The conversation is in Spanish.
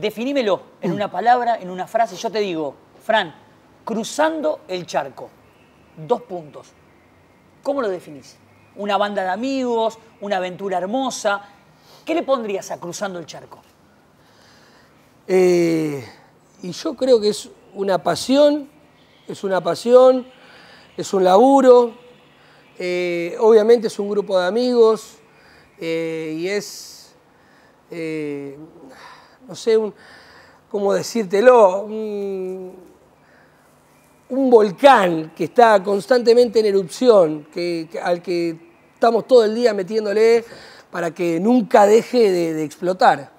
Definímelo en una palabra, en una frase. Yo te digo, Fran, cruzando el charco, dos puntos. ¿Cómo lo definís? Una banda de amigos, una aventura hermosa. ¿Qué le pondrías a cruzando el charco? Eh, y yo creo que es una pasión, es una pasión, es un laburo, eh, obviamente es un grupo de amigos eh, y es no sé, cómo decírtelo, un, volcán que está constantemente en erupción, al que estamos todo el día metiéndole para que nunca deje de explotar.